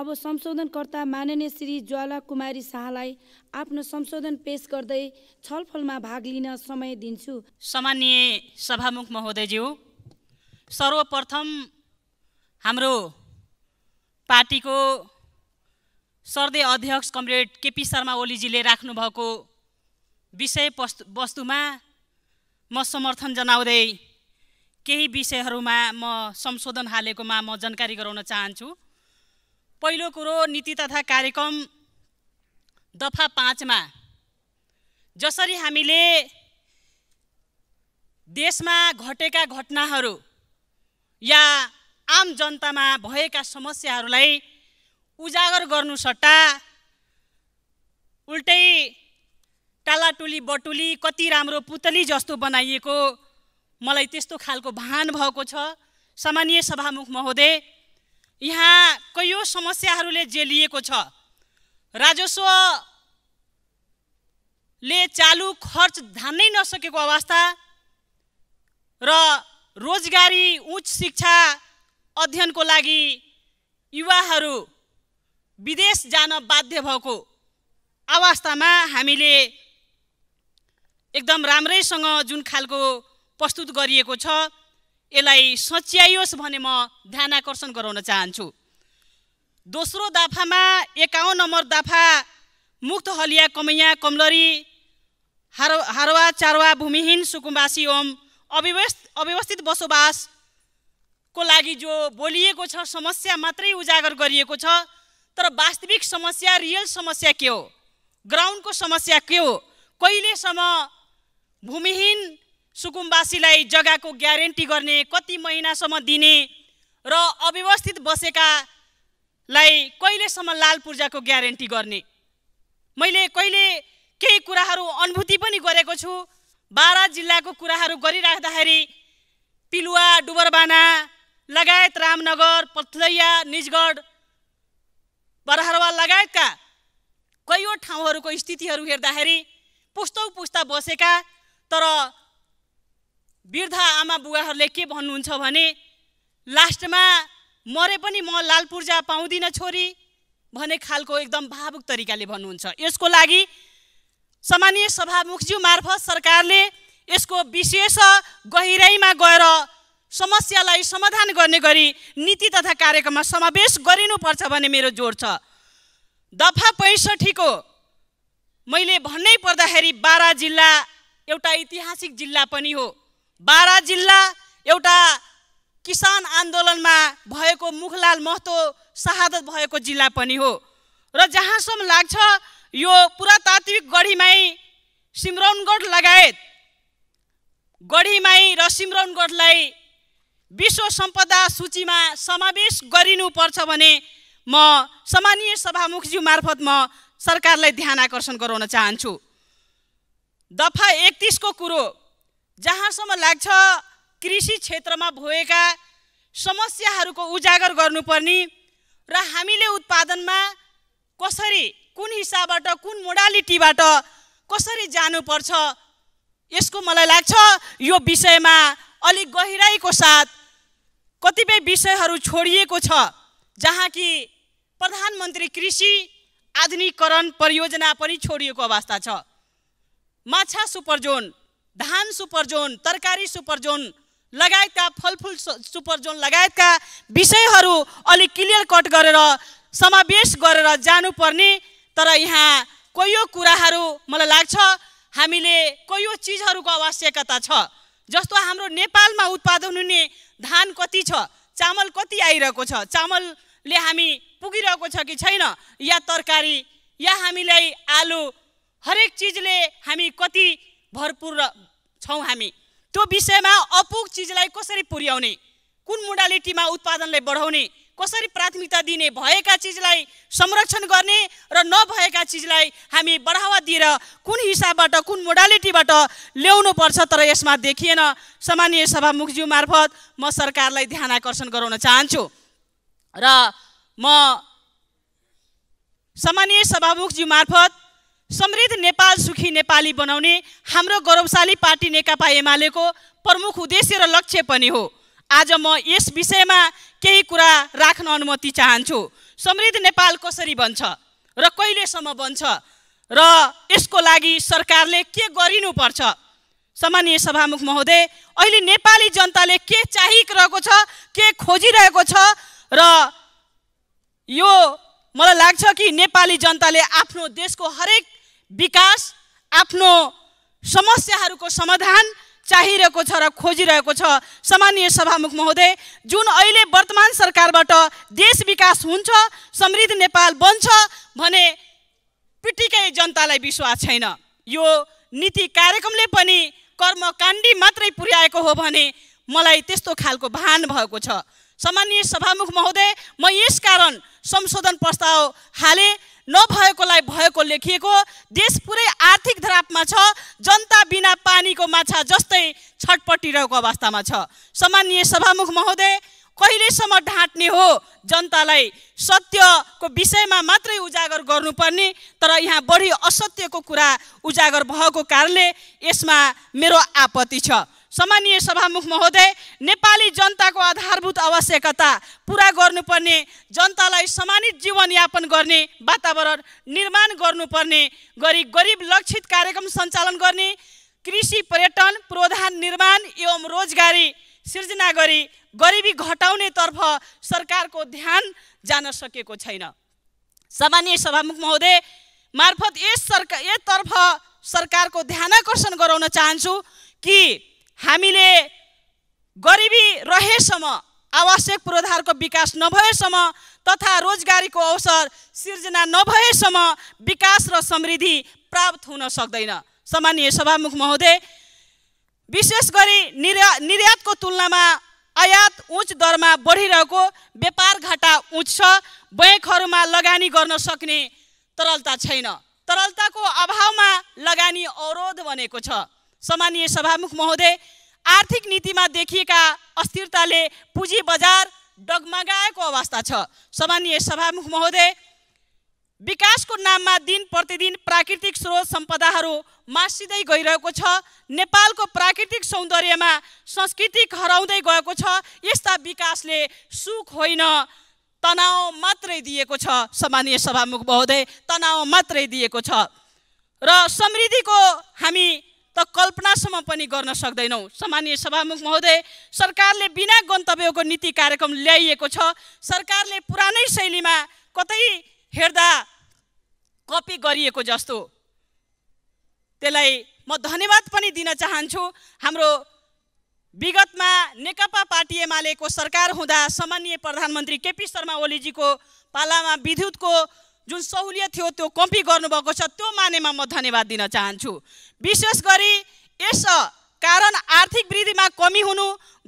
अब संशोधनकर्ता माननीय श्री ज्वाला कुमारी शाहलाई आफ्नो संशोधन पेश गर्दै छलफलमा भाग लिन समय दिन्छु सामान्य सभामुख महोदयज्यू सर्वप्रथम हाम्रो पार्टीको सर्दे अध्यक्ष कमरेड केपी शर्मा ओलीजीले राख्नुभएको विषय वस्तुमा म समर्थन जनाउँदै केही विषयहरूमा म संशोधन हालेकोमा म जानकारी गराउन चाहन्छु पहिलो कुरो नीति तथा कार्यक्रम दफा पाँचमा जसरी हामीले देशमा घटेका घटनाहरू या आम जनतामा भएका समस्याहरूलाई उजागर गर्नु सट्टा उल्टै टालाटुली बटुली कति राम्रो पुतली जस्तो बनाइएको मलाई त्यस्तो खालको भान भएको छ सामान्य सभामुख महोदय यहाँ कैयौँ समस्याहरूले जेलिएको छ राजस्वले चालु खर्च धान्नै नसकेको अवस्था र रोजगारी उच्च शिक्षा अध्ययनको लागि युवाहरू विदेश जान बाध्य भएको अवस्थामा हामीले एकदम राम्रैसँग जुन खालको प्रस्तुत गरिएको छ यसलाई सच्याइयोस् भने म ध्यान आकर्षण गराउन चाहन्छु दोस्रो दाफामा एकाउन्न नम्बर दाफा मुक्त हलिया कमैया कमलरी हार हारवा चारवा भूमिहीन सुकुम्बासी ओम अव्यवस्थ अव्यवस्थित बसोबासको लागि जो बोलिएको छ समस्या मात्रै उजागर गरिएको छ तर वास्तविक समस्या रियल समस्या के हो ग्राउन्डको समस्या के हो कहिलेसम्म भूमिहीन सुकुम्बासीलाई जग्गाको ग्यारेन्टी गर्ने कति महिनासम्म दिने र अव्यवस्थित बसेकालाई कहिलेसम्म लाल पूर्जाको ग्यारेन्टी गर्ने मैले कहिले केही कुराहरू अनुभूति पनि गरेको छु बाह्र जिल्लाको कुराहरू गरिराख्दाखेरि पिलुवा डुबरबाना लगायत रामनगर पथलैया निजगढ बरहरवा लगायतका कैयौँ ठाउँहरूको स्थितिहरू हेर्दाखेरि पुस्तौ पुस्ता बसेका तर वृद्ध आमा बुवाहरूले के भन्नुहुन्छ भने लास्टमा मरे पनि म लाल पूर्जा पाउँदिनँ छोरी भन्ने खालको एकदम भावुक तरिकाले भन्नुहुन्छ यसको लागि सामान्य सभामुखज्यू मार्फत सरकारले यसको विशेष गहिराइमा गएर समस्यालाई समाधान गर्ने गरी नीति तथा कार्यक्रममा समावेश गरिनुपर्छ भन्ने मेरो जोड छ दफा पैँसठीको मैले भन्नै पर्दाखेरि बाह्र जिल्ला एउटा ऐतिहासिक जिल्ला पनि हो बारा जिल्ला एउटा किसान आन्दोलनमा भएको मुखलाल महतो शहादत भएको जिल्ला पनि हो र जहाँसम्म लाग्छ यो पुरातात्विक गढीमाई सिमरौनगढ लगायत गढीमाई र सिमरौनगढलाई विश्व सम्पदा सूचीमा समावेश गरिनुपर्छ भने म सामान्य सभामुखज्यू मार्फत म सरकारलाई ध्यान आकर्षण गराउन चाहन्छु दफा एकतिसको कुरो जहाँसम्म लाग्छ कृषि क्षेत्रमा भएका समस्याहरूको उजागर गर्नुपर्ने र हामीले उत्पादनमा कसरी कुन हिसाबबाट कुन मोडालिटीबाट कसरी जानुपर्छ यसको मलाई लाग्छ यो विषयमा अलिक गहिराइको साथ कतिपय विषयहरू छोडिएको छ जहाँ कि प्रधानमन्त्री कृषि आधुनिकरण परियोजना पनि छोडिएको अवस्था छ माछा सुपर जोन धान सुपर जोन तरकारी सुपर जोन लगायतका फलफुल सुपर जोन लगायतका विषयहरू अलिक क्लियर कट गरेर समावेश गरेर जानुपर्ने तर यहाँ कोही कुराहरू मलाई लाग्छ हामीले कोही चिजहरूको आवश्यकता छ जस्तो हाम्रो नेपालमा उत्पादन हुने धान कति छ चामल कति आइरहेको छ चामलले हामी पुगिरहेको छ कि छैन या तरकारी या हामीलाई आलु हरेक चिजले हामी कति भरपूर छौँ हामी त्यो विषयमा अपुग चिजलाई कसरी पुर्याउने कुन मोडालिटीमा उत्पादनलाई बढाउने कसरी प्राथमिकता दिने भएका चिजलाई संरक्षण गर्ने र नभएका चिजलाई हामी बढावा दिएर कुन हिसाबबाट कुन मोडालिटीबाट ल्याउनु पर्छ तर यसमा देखिएन सामान्य सभामुखज्यू मार्फत म सरकारलाई ध्यान आकर्षण गराउन चाहन्छु र म सामान्य सभामुखज्यू मार्फत समृद्ध नेपाल सुखी नेपाली बनाउने हाम्रो गौरवशाली पार्टी नेकपा एमालेको प्रमुख उद्देश्य र लक्ष्य पनि हो आज म यस विषयमा केही कुरा राख्न अनुमति चाहन्छु समृद्ध नेपाल कसरी बन्छ र कहिलेसम्म बन्छ र यसको लागि सरकारले के गरिनुपर्छ सामान्य सभामुख महोदय अहिले नेपाली जनताले के चाहिरहेको छ के खोजिरहेको छ र यो मलाई लाग्छ कि नेपाली जनताले आफ्नो देशको हरेक विकास आफ्नो समस्याहरूको समाधान चाहिरहेको छ र खोजिरहेको छ सामान्य सभामुख महोदय जुन अहिले वर्तमान सरकारबाट देश विकास हुन्छ समृद्ध नेपाल बन्छ भने पिटिकै जनतालाई विश्वास छैन यो नीति कार्यक्रमले पनि कर्मकाण्डी मात्रै पुर्याएको हो भने मलाई त्यस्तो खालको भान भएको छ सामान्य सभामुख महोदय म यस कारण संशोधन प्रस्ताव हाले नभएकोलाई भएको लेखिएको देश पुरै आर्थिक धरापमा छ जनता बिना पानीको माछा जस्तै छटपटिरहेको अवस्थामा छ सामान्य सभामुख महोदय कहिलेसम्म ढाँट्ने हो जनतालाई सत्यको विषयमा मात्रै उजागर गर्नुपर्ने तर यहाँ बढी असत्यको कुरा उजागर भएको कारणले यसमा मेरो आपत्ति छ सामान्य सभामुख महोदय नेपाली जनताको आधारभूत आवश्यकता पुरा गर्नुपर्ने जनतालाई समानित जीवनयापन गर्ने वातावरण निर्माण गर्नुपर्ने गरी गरिब लक्षित कार्यक्रम सञ्चालन गर्ने कृषि पर्यटन प्रोधान निर्माण एवं रोजगारी सिर्जना गरी गरिबी घटाउनेतर्फ सरकारको ध्यान जान सकेको छैन सामान्य सभामुख महोदय मार्फत यस सरकार यसतर्फ सरकारको ध्यान आकर्षण गराउन चाहन्छु कि हामीले गरिबी रहेसम्म आवश्यक पूर्वाधारको विकास नभएसम्म तथा रोजगारीको अवसर सिर्जना नभएसम्म विकास र समृद्धि प्राप्त हुन सक्दैन सामान्य सभामुख महोदय विशेष गरी निर्या निर्यातको तुलनामा आयात उच्च दरमा बढिरहेको व्यापार घाटा उच्च छ बैङ्कहरूमा लगानी गर्न सक्ने तरलता छैन तरलताको अभावमा लगानी अवरोध बनेको छ सम्मानीय सभामुख महोदय आर्थिक नीतिमा देखिएका अस्थिरताले पुँजी बजार डगमगाएको अवस्था छ सम्मानीय सभामुख महोदय विकासको नाममा दिन प्रतिदिन प्राकृतिक स्रोत सम्पदाहरू मासिँदै गइरहेको छ नेपालको प्राकृतिक सौन्दर्यमा संस्कृति हराउँदै गएको छ यस्ता विकासले सुख होइन तनाव मात्रै दिएको छ सामान्य सभामुख महोदय तनाव मात्रै दिएको छ र समृद्धिको हामी त कल्पनासम्म पनि गर्न सक्दैनौँ सामान्य सभामुख महोदय सरकारले बिना गन्तव्यको नीति कार्यक्रम ल्याइएको छ सरकारले पुरानै शैलीमा कतै हेर्दा कपी गरिएको जस्तो त्यसलाई म धन्यवाद पनि दिन चाहन्छु हाम्रो विगतमा नेकपा पार्टी एमालेको सरकार हुँदा सामान्य प्रधानमन्त्री केपी शर्मा ओलीजीको पालामा विद्युतको जुन सहुलियत थियो त्यो कम्पी गर्नुभएको छ त्यो मानेमा म धन्यवाद दिन चाहन्छु विशेष गरी यस कारण आर्थिक वृद्धिमा कमी हुनु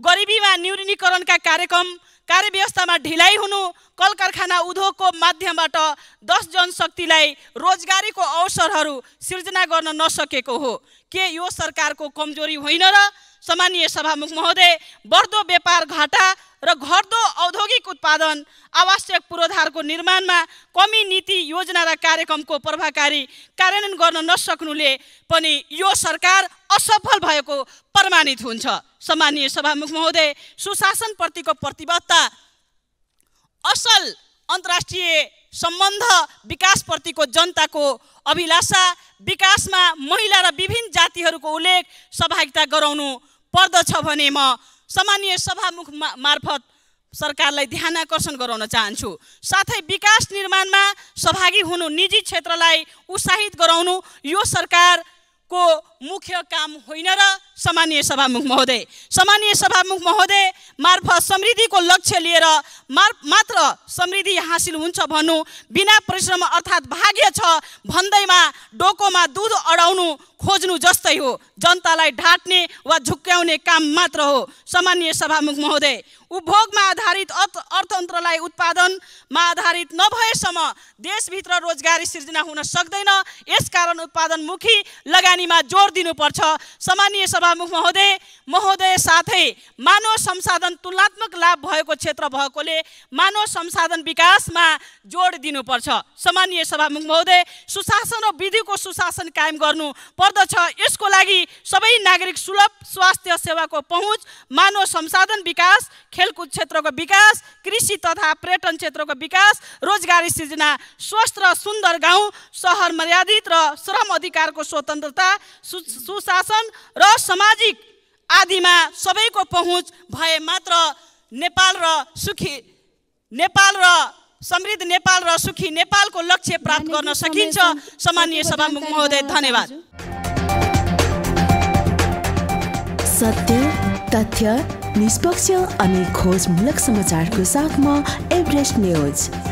गरिबीमा न्यूनीकरणका कार्यक्रम कार्यव्यवस्थामा ढिलाइ हुनु कल कारखाना उद्योगको माध्यमबाट दस जनशक्तिलाई रोजगारीको अवसरहरू सिर्जना गर्न नसकेको हो के यो सरकारको कमजोरी होइन र सम्मानीय सभामुख महोदय बढ्दो व्यापार घाटा र घट्दो औद्योगिक उत्पादन आवश्यक पूर्वाधारको निर्माणमा कमी नीति योजना र कार्यक्रमको प्रभावकारी कार्यान्वयन गर्न नसक्नुले पनि यो सरकार असफल भएको प्रमाणित हुन्छ सम्मानीय सभामुख महोदय सुशासनप्रतिको प्रतिबद्धता असल अन्तर्राष्ट्रिय सम्बन्ध विकासप्रतिको जनताको अभिलाषा विकासमा महिला र विभिन्न जातिहरूको उल्लेख सहभागिता गराउनु पर्दछ भने म सामान्य सभामुख मार्फत सरकारलाई ध्यान आकर्षण गराउन चाहन्छु साथै विकास निर्माणमा सहभागी हुनु निजी क्षेत्रलाई उत्साहित गराउनु यो सरकारको मुख्य काम होइन र सामान्य सभामुख महोदय सामान्य सभामुख महोदय मार्फत समृद्धिको लक्ष्य लिएर मा मात्र समृद्धि हासिल हुन्छ भन्नु बिना परिश्रम अर्थात् भाग्य छ भन्दैमा डोकोमा दुध अडाउनु खोज्नु जस्तै हो जनतालाई ढाट्ने वा झुक्क्याउने काम मात्र हो सामान्य सभामुख महोदय उपभोगमा आधारित अर्थ अर्थतन्त्रलाई उत्पादनमा आधारित नभएसम्म देशभित्र रोजगारी सिर्जना हुन सक्दैन यसकारण उत्पादनमुखी लगानीमा जोड दिनुपर्छ सामान्य सभामुख महोदय महोदय साथै मानव संसाधन तुलनात्मक लाभ भएको क्षेत्र भएकोले मानव संसाधन विकासमा जोड दिनुपर्छ सामान्य सभामुख महोदय सुशासन र विधिको सुशासन कायम गर्नु पर्दछ यसको लागि सबै नागरिक सुलभ स्वास्थ्य सेवाको पहुँच मानव संसाधन विकास खेलकुद क्षेत्रको विकास कृषि तथा पर्यटन क्षेत्रको विकास रोजगारी सिर्जना स्वस्थ र सुन्दर गाउँ सहर मर्यादित र श्रम अधिकारको स्वतन्त्रता सुशासन र सामाजिक आदिमा सबैको पहुँच भए मात्र नेपाल र सुखी नेपाल र समृद्ध नेपाल र सुखी नेपालको लक्ष्य प्राप्त गर्न सकिन्छ सामान्य सभामुख महोदय धन्यवाद सत्य तथ्य निष्पक्ष अनि खोजमूलक समाचारको साथमा एभरेस्ट न्युज